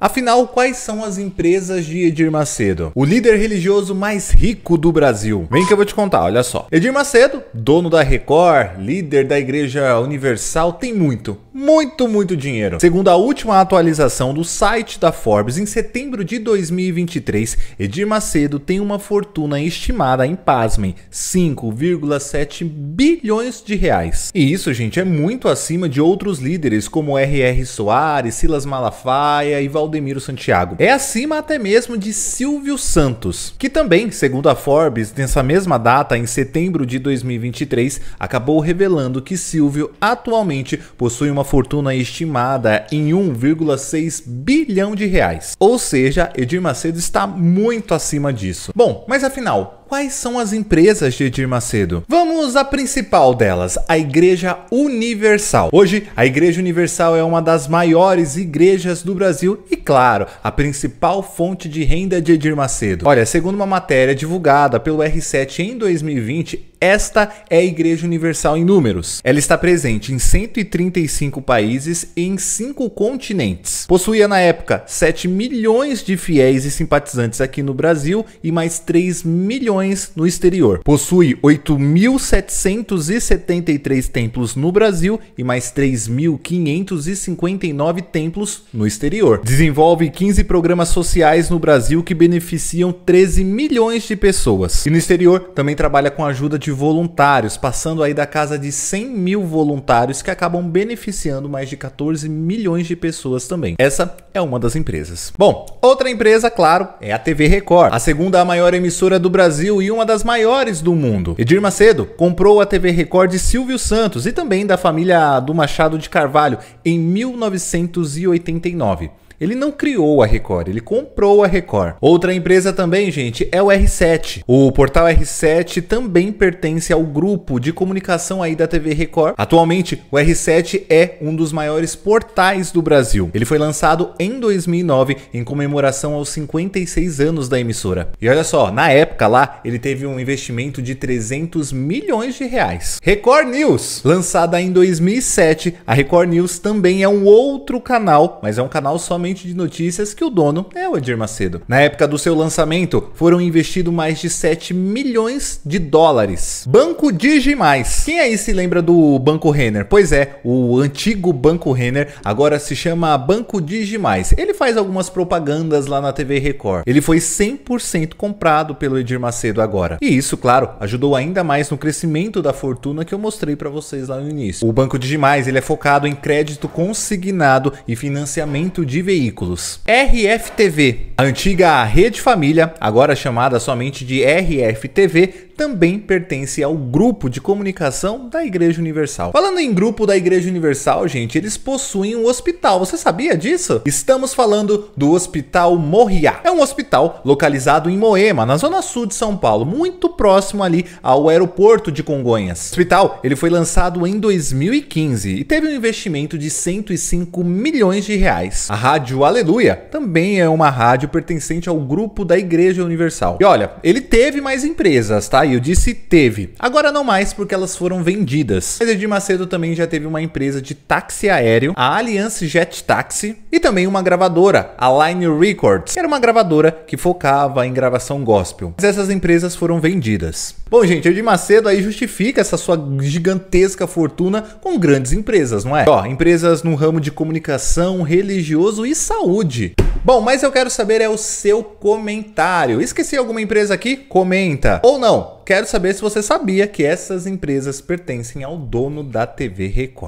Afinal, quais são as empresas de Edir Macedo? O líder religioso mais rico do Brasil. Vem que eu vou te contar, olha só. Edir Macedo, dono da Record, líder da Igreja Universal, tem muito, muito, muito dinheiro. Segundo a última atualização do site da Forbes, em setembro de 2023, Edir Macedo tem uma fortuna estimada em, pasmem, 5,7 bilhões de reais. E isso, gente, é muito acima de outros líderes como R.R. Soares, Silas Malafaia e Valdemiro Santiago. É acima até mesmo de Silvio Santos, que também, segundo a Forbes, nessa mesma data, em setembro de 2023, acabou revelando que Silvio atualmente possui uma fortuna estimada em 1,6 bilhão de reais. Ou seja, Edir Macedo está muito acima disso. Bom, mas afinal, quais são as empresas de Edir Macedo? Vamos à principal delas, a Igreja Universal. Hoje, a Igreja Universal é uma das maiores igrejas do Brasil e, claro, a principal fonte de renda de Edir Macedo. Olha, segundo uma matéria divulgada pelo R7 em 2020, esta é a Igreja Universal em números. Ela está presente em 135 países e em 5 continentes. Possuía na época 7 milhões de fiéis e simpatizantes aqui no Brasil e mais 3 milhões no exterior. Possui 8.773 templos no Brasil e mais 3.559 templos no exterior. Desenvolve 15 programas sociais no Brasil que beneficiam 13 milhões de pessoas. E no exterior também trabalha com a ajuda de voluntários, passando aí da casa de 100 mil voluntários que acabam beneficiando mais de 14 milhões de pessoas também. Essa é uma das empresas. Bom, outra empresa, claro, é a TV Record, a segunda maior emissora do Brasil Brasil e uma das maiores do mundo. Edir Macedo comprou a TV Record de Silvio Santos e também da família do Machado de Carvalho em 1989. Ele não criou a Record, ele comprou a Record. Outra empresa também, gente, é o R7. O portal R7 também pertence ao grupo de comunicação aí da TV Record. Atualmente, o R7 é um dos maiores portais do Brasil. Ele foi lançado em 2009 em comemoração aos 56 anos da emissora. E olha só, na época lá, ele teve um investimento de 300 milhões de reais. Record News, lançada em 2007, a Record News também é um outro canal, mas é um canal somente de notícias que o dono é o Edir Macedo. Na época do seu lançamento, foram investidos mais de 7 milhões de dólares. Banco Digimais. Quem aí se lembra do Banco Renner? Pois é, o antigo Banco Renner agora se chama Banco Digimais. Ele faz algumas propagandas lá na TV Record. Ele foi 100% comprado pelo Edir Macedo agora. E isso, claro, ajudou ainda mais no crescimento da fortuna que eu mostrei para vocês lá no início. O Banco Digimais, ele é focado em crédito consignado e financiamento de veículos veículos. RFTV, a antiga Rede Família, agora chamada somente de RFTV, também pertence ao grupo de comunicação da Igreja Universal. Falando em grupo da Igreja Universal, gente, eles possuem um hospital. Você sabia disso? Estamos falando do Hospital Morriá. É um hospital localizado em Moema, na zona sul de São Paulo, muito próximo ali ao aeroporto de Congonhas. O hospital, ele foi lançado em 2015 e teve um investimento de 105 milhões de reais. A Rádio Aleluia também é uma rádio pertencente ao grupo da Igreja Universal. E olha, ele teve mais empresas, tá? eu disse teve. Agora não mais porque elas foram vendidas. Mas Edir Macedo também já teve uma empresa de táxi aéreo, a Alliance Jet Taxi, e também uma gravadora, a Line Records, que era uma gravadora que focava em gravação gospel. Mas essas empresas foram vendidas. Bom, gente, Edir Macedo aí justifica essa sua gigantesca fortuna com grandes empresas, não é? Ó, empresas no ramo de comunicação, religioso e saúde. Bom, mas eu quero saber é o seu comentário. Esqueci alguma empresa aqui? Comenta. Ou não, quero saber se você sabia que essas empresas pertencem ao dono da TV Record.